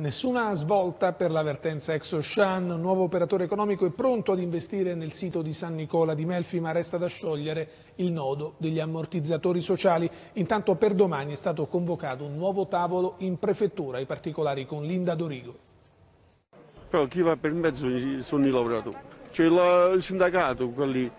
Nessuna svolta per l'avvertenza ex un nuovo operatore economico è pronto ad investire nel sito di San Nicola di Melfi, ma resta da sciogliere il nodo degli ammortizzatori sociali. Intanto per domani è stato convocato un nuovo tavolo in prefettura, i particolari con Linda Dorigo. Però chi va per mezzo sono i lavoratori, cioè il sindacato, quelli,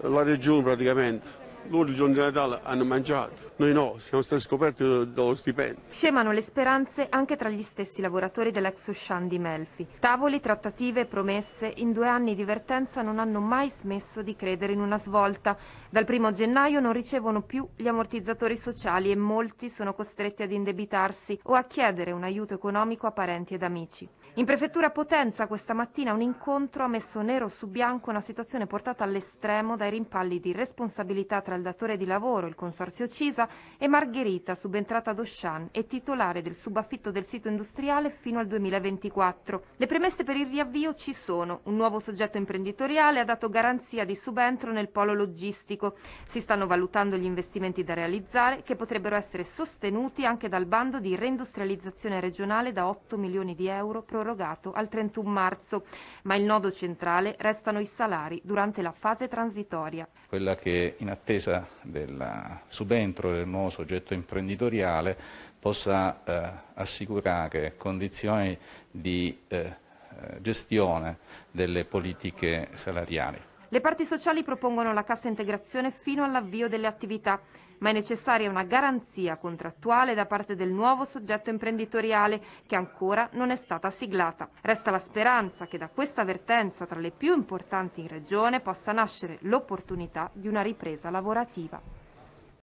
la regione praticamente loro il giorno di Natale hanno mangiato, noi no, siamo stati scoperti dallo stipendio. Scemano le speranze anche tra gli stessi lavoratori dell'ex Ushan di Melfi. Tavoli, trattative promesse in due anni di vertenza non hanno mai smesso di credere in una svolta. Dal primo gennaio non ricevono più gli ammortizzatori sociali e molti sono costretti ad indebitarsi o a chiedere un aiuto economico a parenti ed amici. In prefettura Potenza questa mattina un incontro ha messo nero su bianco una situazione portata all'estremo dai rimpalli di responsabilità tra tra il datore di lavoro, il consorzio Cisa, e Margherita, subentrata ad Oshan e titolare del subaffitto del sito industriale fino al 2024. Le premesse per il riavvio ci sono. Un nuovo soggetto imprenditoriale ha dato garanzia di subentro nel polo logistico. Si stanno valutando gli investimenti da realizzare che potrebbero essere sostenuti anche dal bando di reindustrializzazione regionale da 8 milioni di euro prorogato al 31 marzo. Ma il nodo centrale restano i salari durante la fase transitoria. Quella che in attesa attesa del subentro del nuovo soggetto imprenditoriale possa eh, assicurare condizioni di eh, eh, gestione delle politiche salariali. Le parti sociali propongono la cassa integrazione fino all'avvio delle attività, ma è necessaria una garanzia contrattuale da parte del nuovo soggetto imprenditoriale che ancora non è stata siglata. Resta la speranza che da questa vertenza tra le più importanti in regione possa nascere l'opportunità di una ripresa lavorativa.